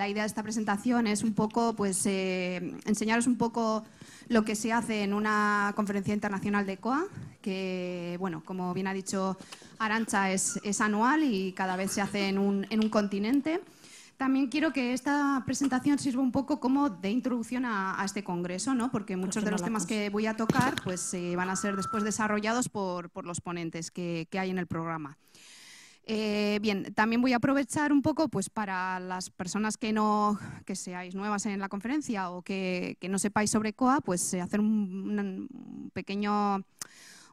la idea de esta presentación es un poco, pues, eh, enseñaros un poco lo que se hace en una conferencia internacional de COA, que, bueno, como bien ha dicho Arancha, es, anual y cada vez se hace en un, continente. También quiero que esta presentación sirva un poco como de introducción a, este congreso, ¿no? porque pues muchos de los temas que voy a tocar pues, eh, van a ser después desarrollados por, los ponentes que hay en el programa. Eh, bien, también voy a aprovechar un poco pues, para las personas que no seáis nuevas en la conferencia o que, no sepáis sobre COA, pues eh, hacer un, pequeño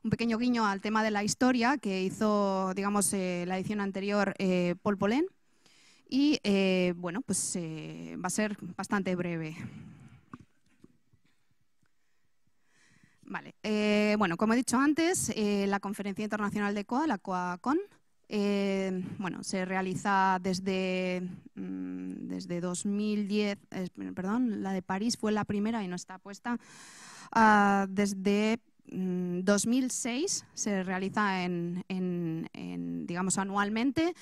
un pequeño guiño al tema de la historia que hizo, digamos, eh, la edición anterior Paul Polén. Y bueno, pues va a ser bastante breve. Vale, bueno, como he dicho antes, la Conferencia Internacional de COA, la COACON, eh, bueno, se realiza desde, mm, desde 2010, perdón, la de París fue la primera y no está puesta. Ah, desde 2006 mm, se realiza en, digamos, anualmente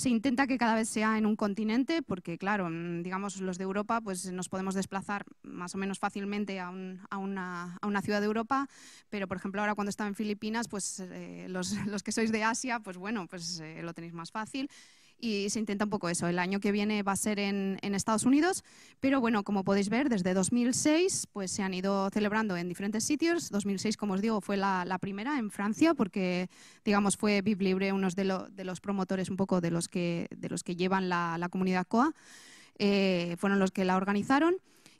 se intenta que cada vez sea en un continente, porque claro, mm, digamos los de Europa, pues nos podemos desplazar más o menos fácilmente a, a, una, ciudad de Europa, pero por ejemplo ahora cuando estaba en Filipinas, pues eh, los, que sois de Asia, pues bueno, pues eh, lo tenéis más fácil y se intenta un poco eso. El año que viene va a ser en, Estados Unidos, pero bueno, como podéis ver, desde 2006 pues se han ido celebrando en diferentes sitios. 2006, como os digo, fue la, primera en Francia porque, digamos, fue Viv Libre uno de, los promotores un poco de los que, de los que llevan la, comunidad COA. Eh, fueron los que la organizaron.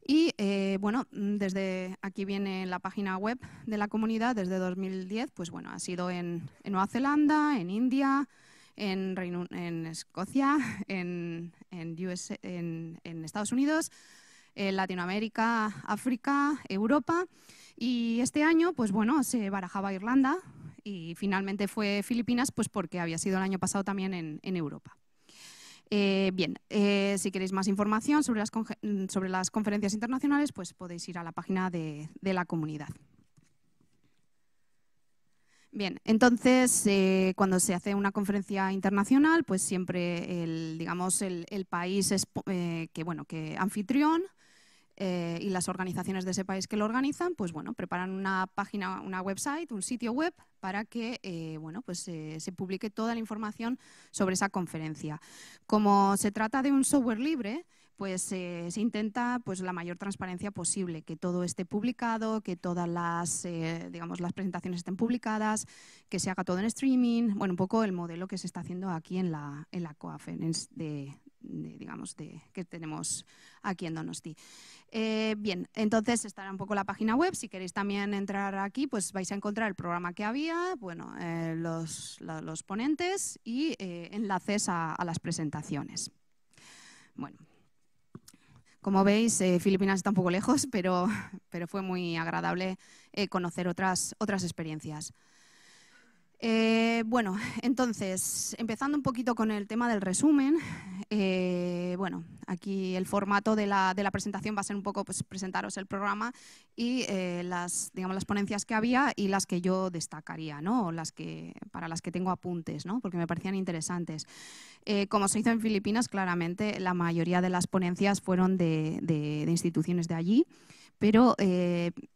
Y eh, bueno, desde aquí viene la página web de la comunidad desde 2010, pues bueno, ha sido en, en Nueva Zelanda, en India, en, Escocia, en, Estados Unidos, en Latinoamérica, África, Europa. Y este año, pues bueno, se barajaba Irlanda y finalmente fue Filipinas, pues porque había sido el año pasado también en, Europa. Eh, bien, eh, si queréis más información sobre las, conferencias internacionales, pues podéis ir a la página de la comunidad. Bien, entonces eh, cuando se hace una conferencia internacional, pues siempre el, digamos, el, país eh, que, bueno, que anfitrión eh, y las organizaciones de ese país que lo organizan, pues bueno, preparan una página, una website, un sitio web para que bueno, pues, se publique toda la información sobre esa conferencia. Como se trata de un software libre, pues eh, se intenta pues la mayor transparencia posible, que todo esté publicado, que todas eh, las, presentaciones estén publicadas, que se haga todo en streaming, bueno, un poco el modelo que se está haciendo aquí en la, en la digamos, de, que tenemos aquí en Donosti. Eh, bien, entonces estará un poco la página web. Si queréis también entrar aquí, pues vais a encontrar el programa que había, bueno, los, ponentes y enlaces a, a las presentaciones. Bueno. Como veis, eh, Filipinas está un poco lejos, pero, pero fue muy agradable eh, conocer otras, otras experiencias. Eh, bueno, entonces, empezando un poquito con el tema del resumen, eh, bueno, aquí el formato de la, presentación va a ser un poco pues, presentaros el programa y eh, las, digamos, las ponencias que había y las que yo destacaría, ¿no? las que, para las que tengo apuntes, ¿no? Porque me parecían interesantes. Eh, como se hizo en Filipinas, claramente la mayoría de las ponencias fueron de, instituciones de allí pero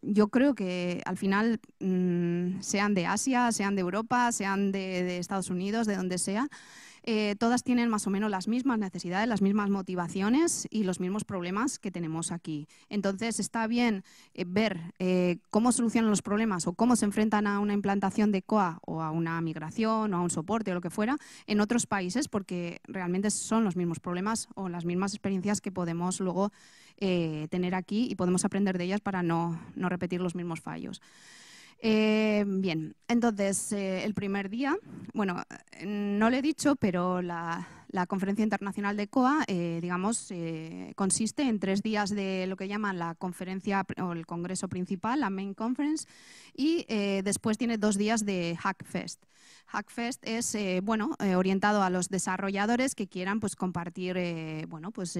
yo creo que al final, mm, sean de Asia, sean de Europa, sean de Estados Unidos, de donde sea, eh, todas tienen más o menos las mismas necesidades, las mismas motivaciones y los mismos problemas que tenemos aquí. Entonces está bien eh, ver eh, cómo solucionan los problemas o cómo se enfrentan a una implantación de COA o a una migración o a un soporte o lo que fuera en otros países porque realmente son los mismos problemas o las mismas experiencias que podemos luego tener aquí y podemos aprender de ellas para no repetir los mismos fallos. Eh, bien, entonces, eh, el primer día, bueno, no le he dicho, pero la, la conferencia internacional de COA, eh, digamos, eh, consiste en tres días de lo que llaman la conferencia o el congreso principal, la main conference, y eh, después tiene dos días de Hackfest. Hackfest es bueno orientado a los desarrolladores que quieran pues compartir bueno pues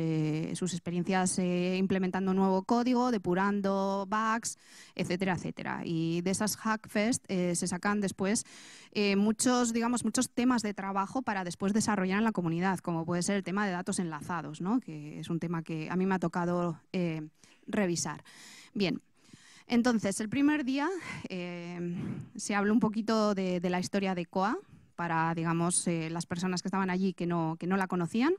sus experiencias implementando nuevo código, depurando bugs, etcétera, etcétera. Y de esas Hackfest se sacan después muchos digamos muchos temas de trabajo para después desarrollar en la comunidad como puede ser el tema de datos enlazados, que es un tema que a mí me ha tocado eh, revisar. Bien. Entonces, el primer día eh, se habló un poquito de, la historia de COA para, digamos, eh, las personas que estaban allí que no, que no la conocían.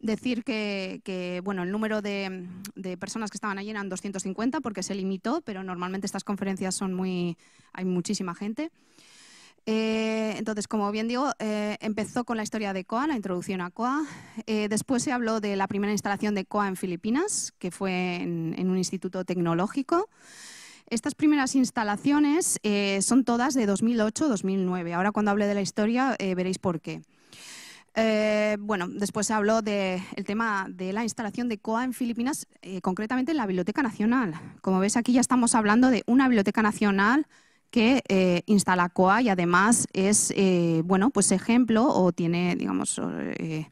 Decir que, bueno, el número de, de, personas que estaban allí eran 250 porque se limitó, pero normalmente estas conferencias son muy... hay muchísima gente. Eh, entonces, como bien digo, eh, empezó con la historia de COA, la introducción a COA. Eh, después se habló de la primera instalación de COA en Filipinas, que fue en, un instituto tecnológico. Estas primeras instalaciones son todas de 2008-2009. Ahora cuando hable de la historia veréis por qué. bueno, después se habló del tema de la instalación de COA en Filipinas, concretamente en la Biblioteca Nacional. Como veis, aquí ya estamos hablando de una Biblioteca Nacional que eh, instala COA y además es eh, bueno, pues ejemplo o tiene, digamos, eh,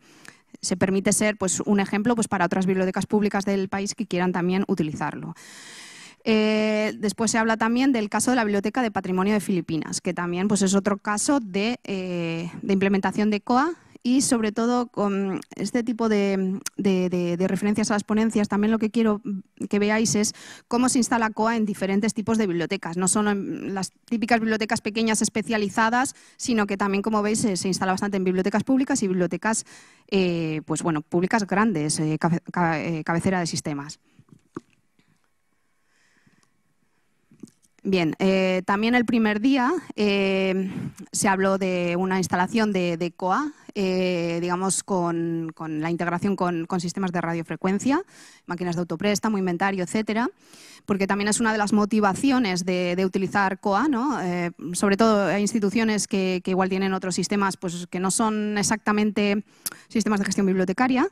se permite ser pues, un ejemplo pues, para otras bibliotecas públicas del país que quieran también utilizarlo. después se habla también del caso de la Biblioteca de Patrimonio de Filipinas, que también pues, es otro caso de, de implementación de COA y sobre todo con este tipo de, referencias a las ponencias, también lo que quiero que veáis es cómo se instala COA en diferentes tipos de bibliotecas, no solo en las típicas bibliotecas pequeñas especializadas, sino que también, como veis, se, instala bastante en bibliotecas públicas y bibliotecas eh, pues públicas grandes, eh, eh, cabecera de sistemas. Bien, eh, también el primer día eh, se habló de una instalación de, COA, eh, digamos, con, la integración con, sistemas de radiofrecuencia, máquinas de autopréstamo, inventario, etcétera, porque también es una de las motivaciones de, utilizar COA, sobre todo hay instituciones que, igual tienen otros sistemas pues, que no son exactamente sistemas de gestión bibliotecaria,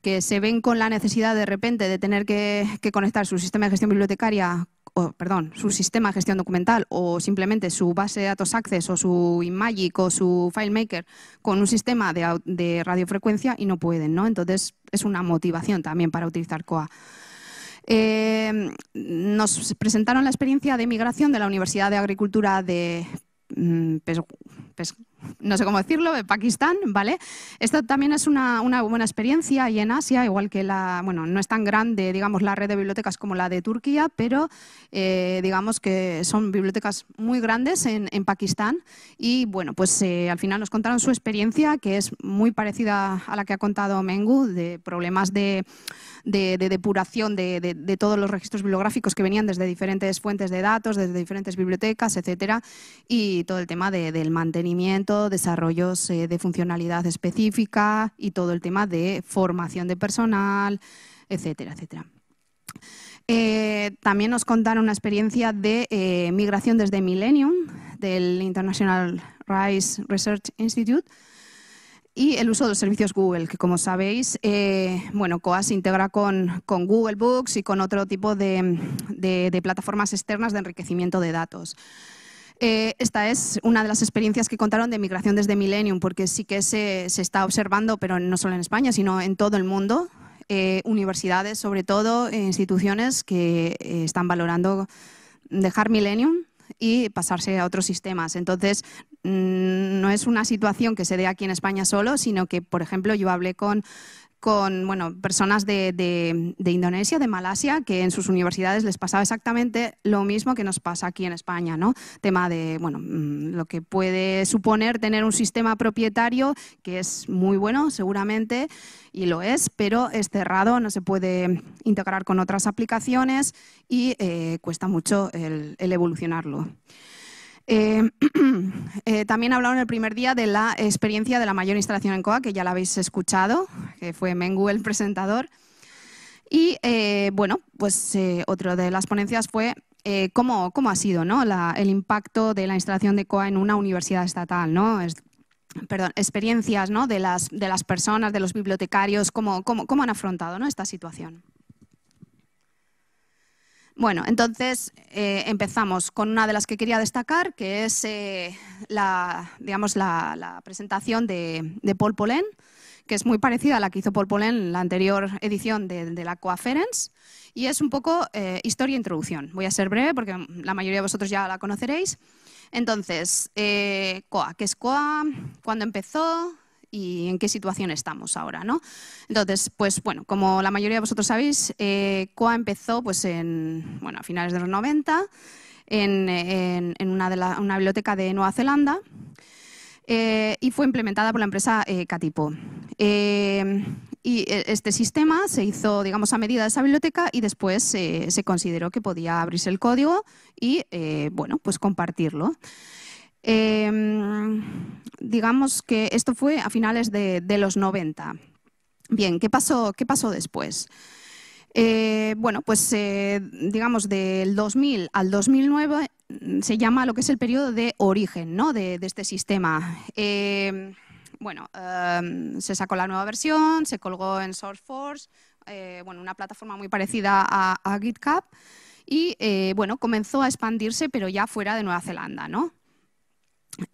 que se ven con la necesidad de repente de tener que, que conectar su sistema de gestión bibliotecaria o, perdón, su sistema de gestión documental o simplemente su base de datos Access o su IMAGIC o su FileMaker con un sistema de, radiofrecuencia y no pueden, ¿no? Entonces es una motivación también para utilizar COA. Em, nos presentaron la experiencia de migración de la Universidad de Agricultura de mm, no sé cómo decirlo, de Pakistán, ¿vale? Esto también es una, buena experiencia y en Asia, igual que la, bueno, no es tan grande, digamos, la red de bibliotecas como la de Turquía, pero eh, digamos que son bibliotecas muy grandes en, Pakistán y, bueno, pues eh, al final nos contaron su experiencia, que es muy parecida a la que ha contado Mengu, de problemas de, depuración de, de, todos los registros bibliográficos que venían desde diferentes fuentes de datos, desde diferentes bibliotecas, etcétera, y todo el tema del mantenimiento desarrollos eh, de funcionalidad específica y todo el tema de formación de personal, etcétera, etcétera. Eh, también nos contaron una experiencia de eh, migración desde Millennium, del International Rice Research Institute, y el uso de los servicios Google, que como sabéis, bueno, COAS se integra con, Google Books y con otro tipo de plataformas externas de enriquecimiento de datos. Eh, esta es una de las experiencias que contaron de migración desde Millennium, porque sí que se, está observando, pero no solo en España, sino en todo el mundo, eh, universidades, sobre todo eh, instituciones que están valorando dejar Millennium y pasarse a otros sistemas. Entonces, mm, no es una situación que se dé aquí en España solo, sino que, por ejemplo, yo hablé con con bueno, personas de, de, Indonesia, de Malasia, que en sus universidades les pasaba exactamente lo mismo que nos pasa aquí en España, ¿no? Tema de, bueno, mm, lo que puede suponer tener un sistema propietario que es muy bueno, seguramente, y lo es, pero es cerrado, no se puede integrar con otras aplicaciones y eh, cuesta mucho el evolucionarlo. Eh, eh, también hablaron el primer día de la experiencia de la mayor instalación en COA, que ya la habéis escuchado, que fue Mengu el presentador. Y eh, bueno, pues otra de las ponencias fue cómo, ha sido ¿no? el impacto de la instalación de COA en una universidad estatal, ¿no? perdón, experiencias ¿no? de, las, de las personas, de los bibliotecarios, cómo, han afrontado esta situación. Bueno, entonces eh, empezamos con una de las que quería destacar, que es eh, la, digamos, la, presentación de, Paul Polen, que es muy parecida a la que hizo Paul Polen en la anterior edición de, la Coaference, y es un poco eh, historia e introducción. Voy a ser breve porque la mayoría de vosotros ya la conoceréis. Entonces, COA, ¿qué es COA? ¿Cuándo empezó? y en qué situación estamos ahora, ¿no? Entonces, pues bueno, como la mayoría de vosotros sabéis, eh, COA empezó pues en, a finales de los 90 en, una, biblioteca de Nueva Zelanda eh, y fue implementada por la empresa eh, Catipo. y este sistema se hizo, digamos, a medida de esa biblioteca y después se consideró que podía abrirse el código y, bueno, pues compartirlo. Em, digamos que esto fue a finales de, los 90. Bien, ¿qué pasó, después? Eh, bueno, pues eh, digamos del 2000 al 2009 mm, se llama lo que es el periodo de origen ¿no? de, este sistema. Em, bueno, em, se sacó la nueva versión, se colgó en SourceForge, eh, bueno, una plataforma muy parecida a, a GitHub, y bueno, comenzó a expandirse, pero ya fuera de Nueva Zelanda, ¿no?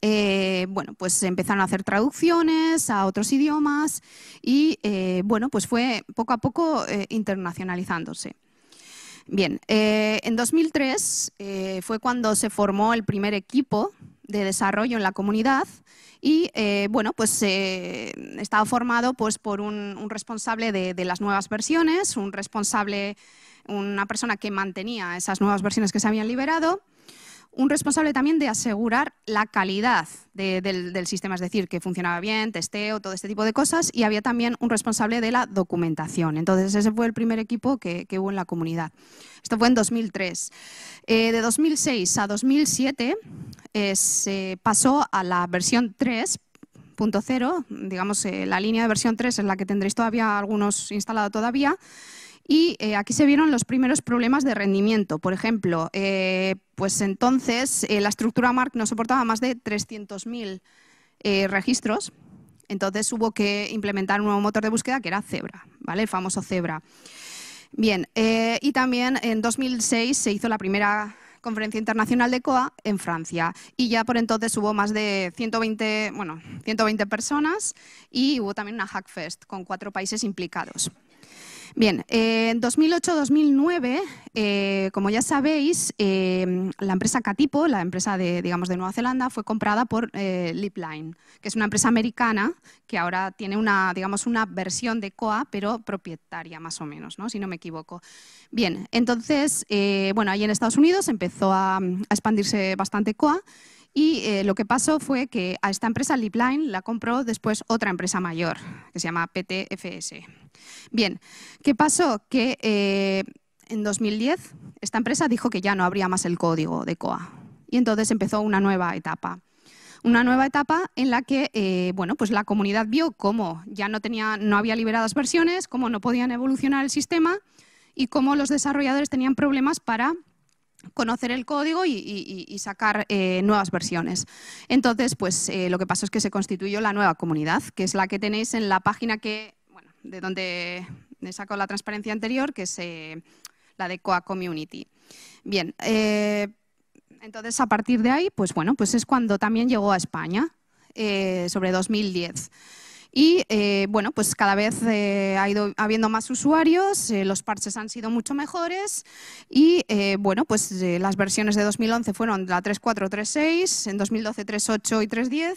Eh, bueno, pues empezaron a hacer traducciones a otros idiomas y, eh, bueno, pues fue poco a poco eh, internacionalizándose. Bien, en 2003 fue cuando se formó el primer equipo de desarrollo en la comunidad y, bueno, pues estaba formado pues, por un, responsable de, de las nuevas versiones, un responsable, una persona que mantenía esas nuevas versiones que se habían liberado, un responsable también de asegurar la calidad del, sistema, es decir, que funcionaba bien, testeo, todo este tipo de cosas, y había también un responsable de la documentación. Entonces, ese fue el primer equipo que, hubo en la comunidad. Esto fue en 2003. Eh, de 2006 a 2007 eh, se pasó a la versión 3.0, digamos, eh, la línea de versión 3 es la que tendréis todavía algunos instalados todavía, y eh, aquí se vieron los primeros problemas de rendimiento. Por ejemplo, eh, pues entonces eh, la estructura MARC no soportaba más de 300.000 registros, entonces hubo que implementar un nuevo motor de búsqueda que era Zebra, ¿vale? el famoso Zebra. Bien, y también en 2006 se hizo la primera Conferencia Internacional de COA en Francia. Y ya por entonces hubo más de 120, 120 personas y hubo también una Hackfest con cuatro países implicados. Bien, en eh, 2008-2009, eh, como ya sabéis, eh, la empresa Catipo, la empresa de, digamos, de Nueva Zelanda, fue comprada por Lipline, que es una empresa americana que ahora tiene una, digamos, una versión de COA, pero propietaria más o menos, ¿no? si no me equivoco. Bien, entonces, bueno, ahí en Estados Unidos empezó a expandirse bastante COA. Y eh, lo que pasó fue que a esta empresa Lipline la compró después otra empresa mayor, que se llama PTFS. Bien, ¿qué pasó? Que eh, en 2010 esta empresa dijo que ya no habría más el código de COA. Y entonces empezó una nueva etapa una nueva etapa en la que eh, bueno, pues la comunidad vio cómo ya no, tenía, no había liberadas versiones, cómo no podían evolucionar el sistema y cómo los desarrolladores tenían problemas para conocer el código y, sacar eh, nuevas versiones. Entonces, pues eh, lo que pasó es que se constituyó la nueva comunidad, que es la que tenéis en la página que, de donde he sacado la transparencia anterior, que es eh, la de Coa Community. Bien, entonces a partir de ahí, pues bueno, pues es cuando también llegó a España, sobre 2010. Y eh, bueno, pues cada vez eh, ha ido habiendo más usuarios, eh, los parches han sido mucho mejores y bueno, pues las versiones de 2011 fueron la 3.4.3.6, en 2012 3.8 y 3.10.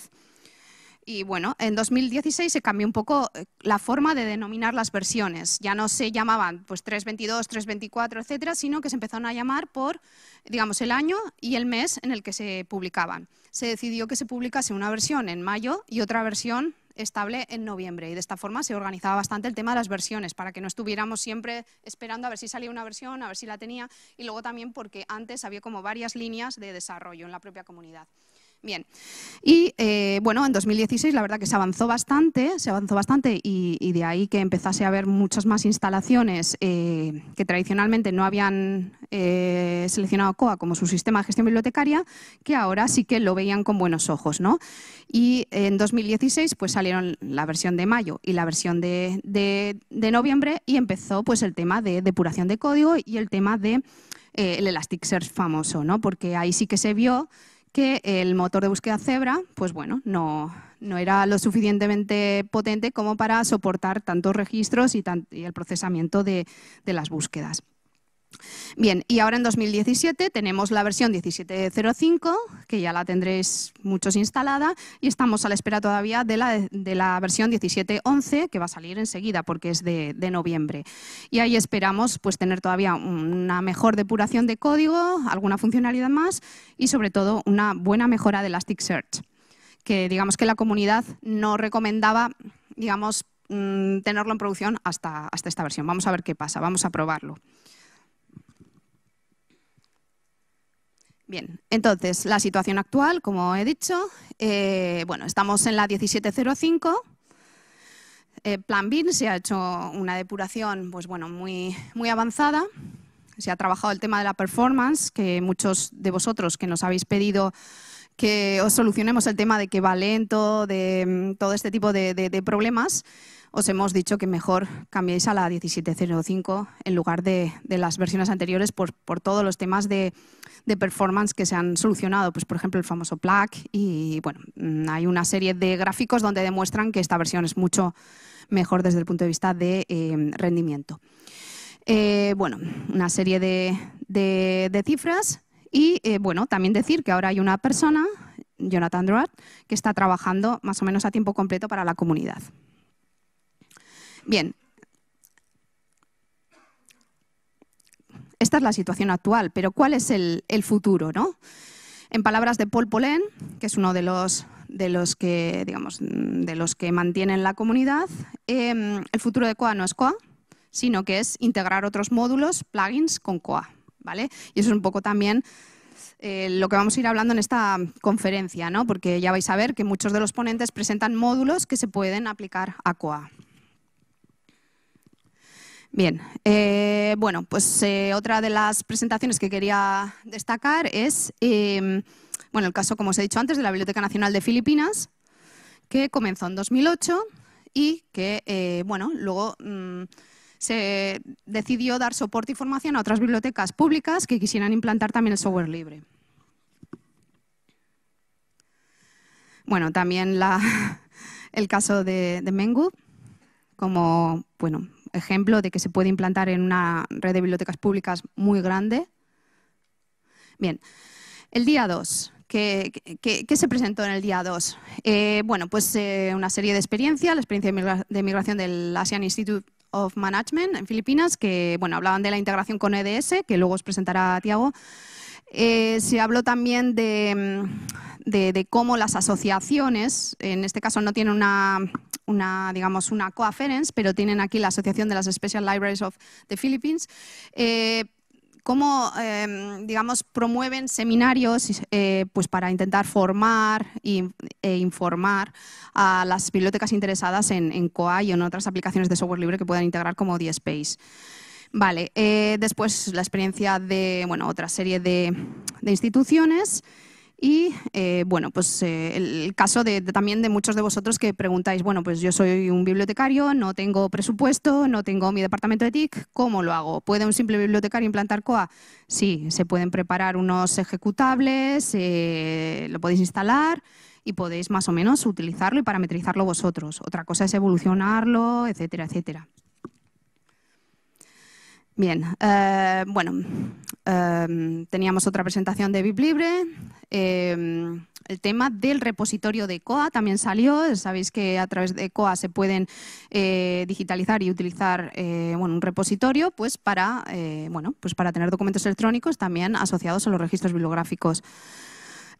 Y bueno, en 2016 se cambió un poco la forma de denominar las versiones. Ya no se llamaban pues 322, 324, etcétera, sino que se empezaron a llamar por, digamos, el año y el mes en el que se publicaban. Se decidió que se publicase una versión en mayo y otra versión estable en noviembre. Y de esta forma se organizaba bastante el tema de las versiones, para que no estuviéramos siempre esperando a ver si salía una versión, a ver si la tenía, y luego también porque antes había como varias líneas de desarrollo en la propia comunidad. Bien, y eh, bueno, en 2016 la verdad que se avanzó bastante, se avanzó bastante y, de ahí que empezase a haber muchas más instalaciones eh, que tradicionalmente no habían eh, seleccionado COA como su sistema de gestión bibliotecaria, que ahora sí que lo veían con buenos ojos, ¿no? Y en 2016 pues salieron la versión de mayo y la versión de, noviembre y empezó pues el tema de depuración de código y el tema de el Elasticsearch famoso, ¿no? Porque ahí sí que se vio que el motor de búsqueda Zebra, pues bueno, no, era lo suficientemente potente como para soportar tantos registros y, y el procesamiento de las búsquedas. Bien, y ahora en 2017 tenemos la versión 17.05, que ya la tendréis muchos instalada, y estamos a la espera todavía de la, versión 17.11, que va a salir enseguida porque es de, noviembre. Y ahí esperamos pues, tener todavía una mejor depuración de código, alguna funcionalidad más y sobre todo una buena mejora de Elasticsearch, que digamos que la comunidad no recomendaba digamos, mm, tenerlo en producción hasta esta versión. Vamos a ver qué pasa, vamos a probarlo. Bien, entonces, la situación actual, como he dicho, eh, bueno, estamos en la 1705. Eh, plan BIN se ha hecho una depuración pues, bueno, muy, muy avanzada. Se ha trabajado el tema de la performance, que muchos de vosotros que nos habéis pedido que os solucionemos el tema de que va lento, de mm, todo este tipo de problemas, os hemos dicho que mejor cambiéis a la 1705 en lugar de, las versiones anteriores por, todos los temas de, performance que se han solucionado. Pues, por ejemplo, el famoso plug y bueno, mm, hay una serie de gráficos donde demuestran que esta versión es mucho mejor desde el punto de vista de eh, rendimiento. Eh, bueno, una serie de, cifras y eh, bueno, también decir que ahora hay una persona, Jonathan Druard, que está trabajando más o menos a tiempo completo para la comunidad. Bien, esta es la situación actual, pero ¿cuál es el, futuro? ¿no? En palabras de Paul Polen, que es uno de los, que, digamos, de los que mantienen la comunidad, em, el futuro de COA no es COA, sino que es integrar otros módulos, plugins con COA. ¿vale? Y eso es un poco también eh, lo que vamos a ir hablando en esta conferencia, ¿no? porque ya vais a ver que muchos de los ponentes presentan módulos que se pueden aplicar a COA. Bien, eh, bueno, pues eh, otra de las presentaciones que quería destacar es, em, bueno, el caso, como os he dicho antes, de la Biblioteca Nacional de Filipinas, que comenzó en 2008 y que, eh, bueno, luego mm, se decidió dar soporte y formación a otras bibliotecas públicas que quisieran implantar también el software libre. Bueno, también el caso de, de Mengu, como, bueno, ejemplo de que se puede implantar en una red de bibliotecas públicas muy grande. Bien, el día 2. ¿Qué, se presentó en el día 2? Eh, bueno, pues eh, una serie de experiencias, la experiencia de, migración del Asian Institute of Management en Filipinas, que bueno, hablaban de la integración con EDS, que luego os presentará Tiago. Eh, se habló también de, de, cómo las asociaciones, en este caso no tienen una, digamos, una coaference, pero tienen aquí la Asociación de las Special Libraries of the Philippines, eh, cómo, em, digamos, promueven seminarios eh, pues para intentar formar e informar a las bibliotecas interesadas en, COA y en otras aplicaciones de software libre que puedan integrar como DSpace. Vale, eh, después la experiencia de bueno, otra serie de instituciones y eh, bueno, pues eh, el caso también de muchos de vosotros que preguntáis, bueno, pues yo soy un bibliotecario, no tengo presupuesto, no tengo mi departamento de TIC, ¿cómo lo hago? ¿Puede un simple bibliotecario implantar COA? Sí, se pueden preparar unos ejecutables, eh, lo podéis instalar y podéis más o menos utilizarlo y parametrizarlo vosotros. Otra cosa es evolucionarlo, etcétera, etcétera. Bien, bueno, teníamos otra presentación de BibLibre, Em, el tema del repositorio de COA también salió. Sabéis que a través de COA se pueden eh, digitalizar y utilizar eh, un repositorio pues para, eh, bueno, pues para tener documentos electrónicos también asociados a los registros bibliográficos.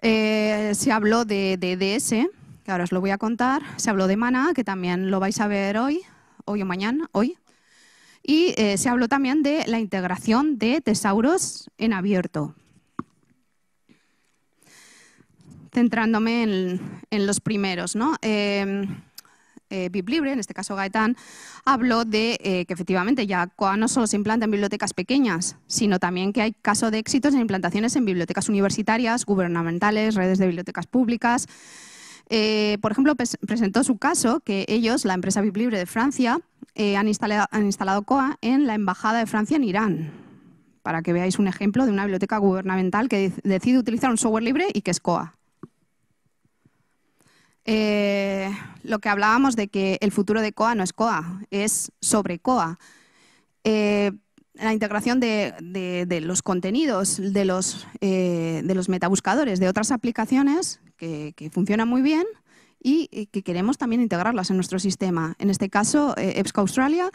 se habló de, de que ahora os lo voy a contar. Se habló de MANA, que también lo vais a ver hoy, hoy o mañana, hoy. Y se habló también de la integración de tesauros en abierto. centrándome en, los primeros, ¿no? Em, eh, en este caso Gaetán, habló de eh, que efectivamente ya no solo se implanta en bibliotecas pequeñas, sino también que hay casos de éxitos en implantaciones en bibliotecas universitarias, gubernamentales, redes de bibliotecas públicas. Eh, por ejemplo, presentó su caso que ellos, la empresa BibLibre de Francia, han instalado COA en la Embajada de Francia en Irán, para que veáis un ejemplo de una biblioteca gubernamental que decide utilizar un software libre y que es COA. Eh, lo que hablábamos de que el futuro de COA no es COA, es sobre COA. Eh, la integración de, los contenidos, eh, de los, metabuscadores, de otras aplicaciones que, que, funcionan muy bien y que queremos también integrarlas en nuestro sistema. En este caso, EBSCO Australia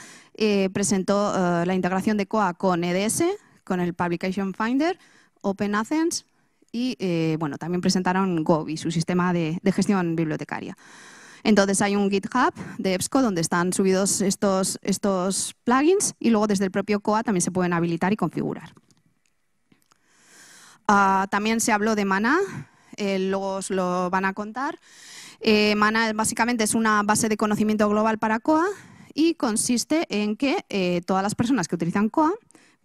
presentó la integración de COA con EDS, con el Publication Finder, Open Athens, y eh, bueno, también presentaron Gobi, su sistema de, gestión bibliotecaria. Entonces hay un GitHub de EBSCO donde están subidos estos, estos plugins y luego desde el propio COA también se pueden habilitar y configurar. Ah, también se habló de Mana, eh, luego os lo van a contar. Eh, Mana básicamente es una base de conocimiento global para COA y consiste en que todas las personas que utilizan COA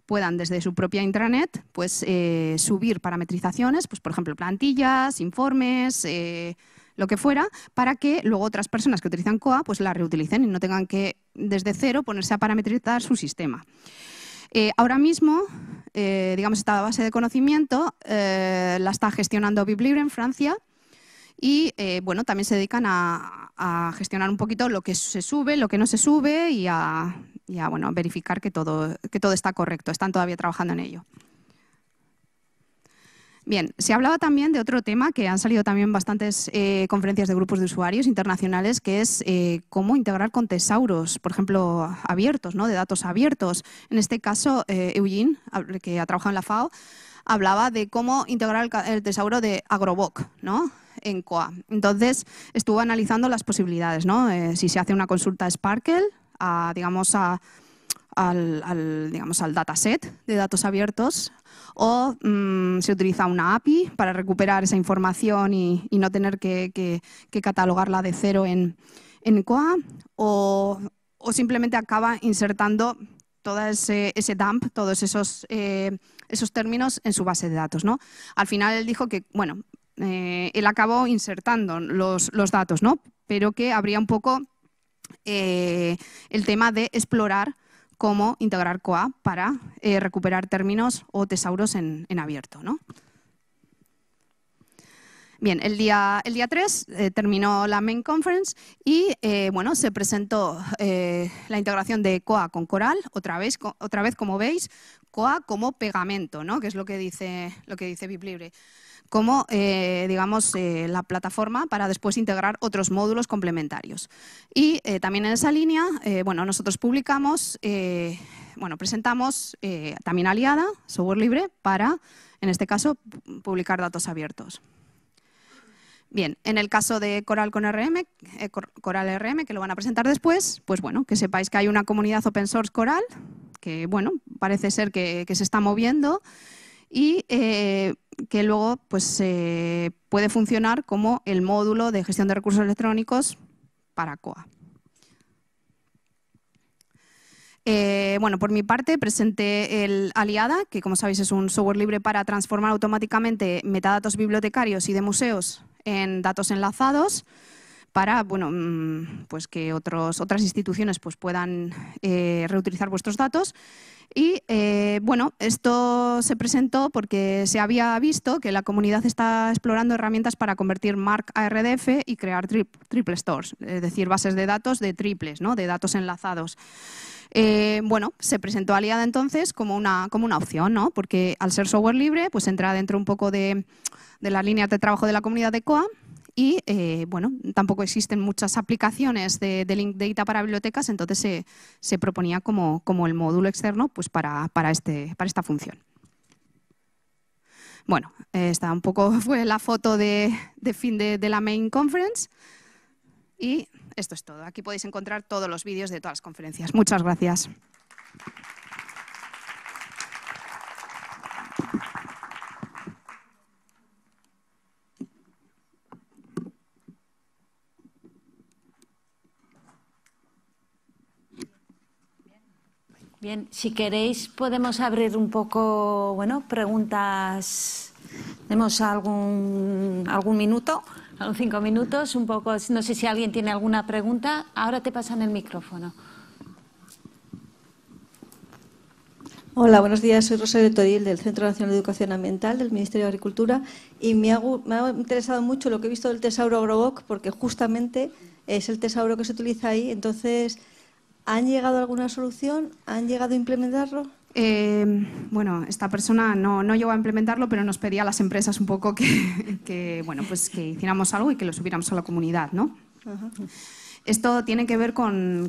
puedan desde su propia intranet pues, eh, subir parametrizaciones, pues, por ejemplo, plantillas, informes, eh, lo que fuera, para que luego otras personas que utilizan COA pues, la reutilicen y no tengan que desde cero ponerse a parametrizar su sistema. Eh, ahora mismo, digamos, esta base de conocimiento la está gestionando BibLibre en Francia, y eh, bueno, también se dedican a, gestionar un poquito lo que se sube, lo que no se sube y a, verificar que todo, está correcto. Están todavía trabajando en ello. Bien, se hablaba también de otro tema que han salido también bastantes eh, conferencias de grupos de usuarios internacionales, que es eh, cómo integrar con tesauros, por ejemplo, abiertos, ¿no? de datos abiertos. En este caso, Eugene, que ha trabajado en la FAO, hablaba de cómo integrar el, tesoro tesauro de Agroboc, ¿no? en COA. Entonces, estuvo analizando las posibilidades, ¿no? Eh, si se hace una consulta Sparkle, a, digamos, al, dataset de datos abiertos, o mm, se utiliza una API para recuperar esa información y, no tener que, catalogarla de cero en, COA, o, simplemente acaba insertando todo ese, dump, todos esos... Eh, esos términos en su base de datos. ¿no? Al final él dijo que, bueno, eh, él acabó insertando los, datos, ¿no? pero que habría un poco eh, el tema de explorar cómo integrar COA para eh, recuperar términos o tesauros en, abierto. ¿no? Bien, el día, el día 3 terminó la main conference y bueno, se presentó la integración de COA con Coral, otra vez, otra vez como veis, como pegamento, ¿no? que es lo que dice, lo que dice como eh, digamos, eh, la plataforma para después integrar otros módulos complementarios. Y eh, también en esa línea, bueno, nosotros publicamos, bueno, presentamos también Aliada, software libre, para, en este caso, publicar datos abiertos. Bien, en el caso de Coral con RM, Coral RM, que lo van a presentar después, pues bueno, que sepáis que hay una comunidad open source Coral, que bueno, parece ser que, se está moviendo y eh, que luego pues, puede funcionar como el módulo de gestión de recursos electrónicos para COA. Eh, bueno, por mi parte presenté el Aliada, que como sabéis es un software libre para transformar automáticamente metadatos bibliotecarios y de museos en datos enlazados para bueno, mm, pues que otras instituciones pues puedan eh, reutilizar vuestros datos. Y eh, bueno, esto se presentó porque se había visto que la comunidad está explorando herramientas para convertir MARC a RDF y crear triple stores, es decir, bases de datos de triples, ¿no? de datos enlazados. Eh, bueno, se presentó Aliada entonces como una, como una opción, ¿no? porque al ser software libre, pues entra dentro un poco de, de las líneas de trabajo de la comunidad de COA y eh, bueno, tampoco existen muchas aplicaciones de, de Data para bibliotecas, entonces se, proponía como, como, el módulo externo pues para, este, para esta función. Bueno, eh, esta un poco fue la foto de, fin de, la main conference. Y esto es todo. Aquí podéis encontrar todos los vídeos de todas las conferencias. Muchas gracias. Bien, si queréis podemos abrir un poco, bueno, preguntas. Tenemos algún, algún minuto, algún cinco minutos, un poco. No sé si alguien tiene alguna pregunta. Ahora te pasan el micrófono. Hola, buenos días. Soy Rosario Toril del Centro Nacional de Educación Ambiental del Ministerio de Agricultura y me ha, me ha interesado mucho lo que he visto del Tesauro Agroboc porque justamente es el tesauro que se utiliza ahí. Entonces, ¿Han llegado a alguna solución? ¿Han llegado a implementarlo? Eh, bueno, esta persona no, no, llegó a implementarlo, pero nos pedía a las empresas un poco que, bueno, pues que hiciéramos algo y que lo subiéramos a la comunidad, ¿no? Esto tiene que ver con,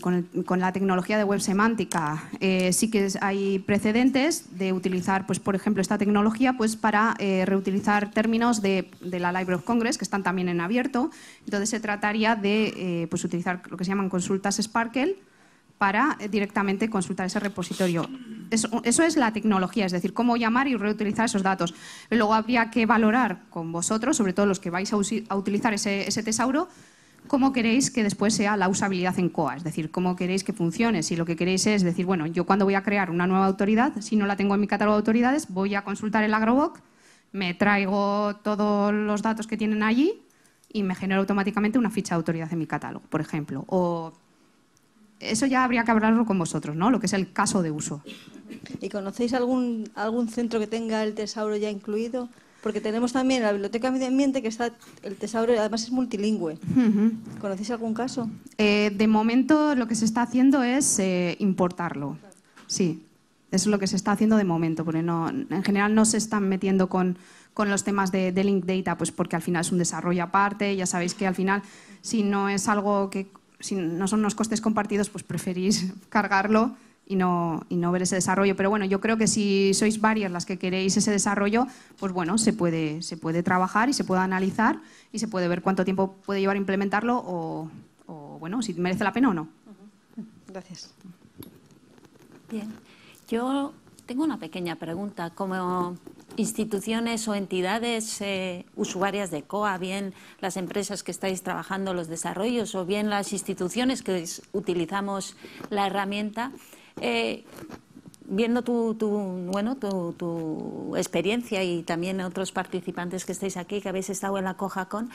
la tecnología de web semántica. Eh, sí que hay precedentes de utilizar, pues, por ejemplo, esta tecnología pues, para eh, reutilizar términos de, la Library of Congress, que están también en abierto. Entonces se trataría de pues, utilizar lo que se llaman consultas Sparkle, para eh, directamente consultar ese repositorio. Eso, es la tecnología, es decir, cómo llamar y reutilizar esos datos. Luego habría que valorar con vosotros, sobre todo los que vais a, utilizar ese, tesauro, cómo queréis que después sea la usabilidad en COA, es decir, cómo queréis que funcione. Si lo que queréis es decir, bueno, yo cuando voy a crear una nueva autoridad, si no la tengo en mi catálogo de autoridades, voy a consultar el AgroBoc, me traigo todos los datos que tienen allí y me genera automáticamente una ficha de autoridad en mi catálogo, por ejemplo. O eso ya habría que hablarlo con vosotros, ¿no? Lo que es el caso de uso. ¿Y conocéis algún, algún centro que tenga el tesauro ya incluido? Porque tenemos también la Biblioteca Medio Ambiente, que está el tesauro, además es multilingüe. ¿Conocéis algún caso? Eh, de momento lo que se está haciendo es eh, importarlo. Sí, eso es lo que se está haciendo de momento, porque en general no se están metiendo con, los temas de, de, link data, pues porque al final es un desarrollo aparte, ya sabéis que al final si no es algo que si no son unos costes compartidos, pues preferís cargarlo y no, y no ver ese desarrollo. Pero bueno, yo creo que si sois varias las que queréis ese desarrollo, pues bueno, se puede, se puede trabajar y se puede analizar y se puede ver cuánto tiempo puede llevar implementarlo o, bueno, si merece la pena o no. Gracias. Bien, yo tengo una pequeña pregunta. Como instituciones o entidades eh, usuarias de COA, bien las empresas que estáis trabajando los desarrollos o bien las instituciones que utilizamos la herramienta. Eh, viendo tu, tu bueno, tu, experiencia y también otros participantes que estáis aquí, que habéis estado en la COJACON,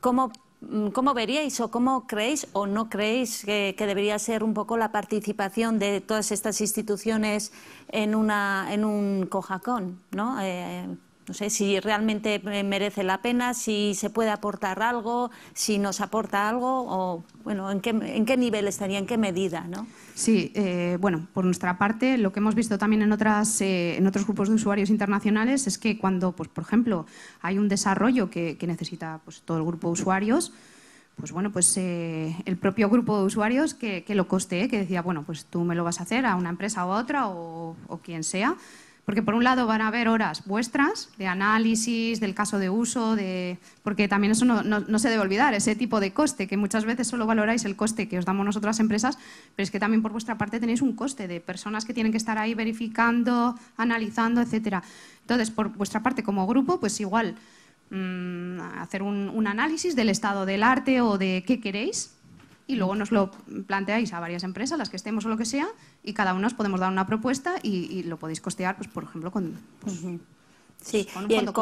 ¿cómo Mm, ¿Cómo veríais o cómo creéis o no creéis que, debería ser un poco la participación de todas estas instituciones en, un cojacón? ¿no? Eh, no sé si realmente eh, merece la pena, si se puede aportar algo, si nos aporta algo o, bueno, en qué, en qué nivel estaría, en qué medida, ¿no? Sí, eh, bueno, por nuestra parte, lo que hemos visto también en, otras, eh, en otros grupos de usuarios internacionales es que cuando, pues, por ejemplo, hay un desarrollo que, necesita pues, todo el grupo de usuarios, pues bueno, pues el propio grupo de usuarios que, lo coste, que decía, bueno, pues tú me lo vas a hacer a una empresa o a otra o, o quien sea, porque por un lado van a haber horas vuestras de análisis, del caso de uso, de... porque también eso no, se debe olvidar, ese tipo de coste, que muchas veces solo valoráis el coste que os damos nosotras las empresas, pero es que también por vuestra parte tenéis un coste de personas que tienen que estar ahí verificando, analizando, etcétera. Entonces, por vuestra parte como grupo, pues igual mm, hacer un análisis del estado del arte o de qué queréis y luego nos lo planteáis a varias empresas, las que estemos o lo que sea, y cada uno os podemos dar una propuesta y, lo podéis costear, pues por ejemplo, con... Pues, pues, el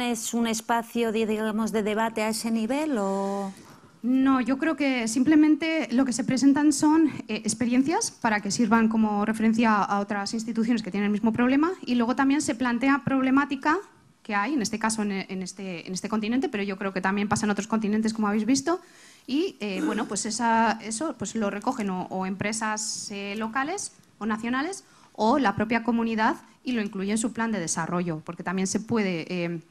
es un espacio, digamos, de debate a ese nivel o...? No, yo creo que simplemente lo que se presentan son eh, experiencias para que sirvan como referencia a otras instituciones que tienen el mismo problema y luego también se plantea problemática que hay, en este caso este, en este continente, pero yo creo que también pasa en otros continentes como habéis visto, y eh, bueno, pues eso pues lo recogen o, empresas eh, locales o nacionales o la propia comunidad y lo incluye en su plan de desarrollo, porque también se puede, eh,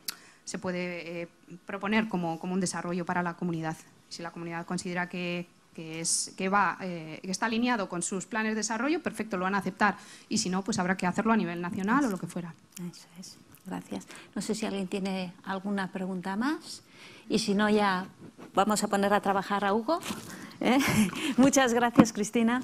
proponer como, un desarrollo para la comunidad. Si la comunidad considera que, es, que, va, que está alineado con sus planes de desarrollo, perfecto, lo van a aceptar. Y si no, pues habrá que hacerlo a nivel nacional o lo que fuera. Eso es. Gracias. No sé si alguien tiene alguna pregunta más y si no ya vamos a poner a trabajar a Hugo. ¿eh? Muchas gracias, Cristina.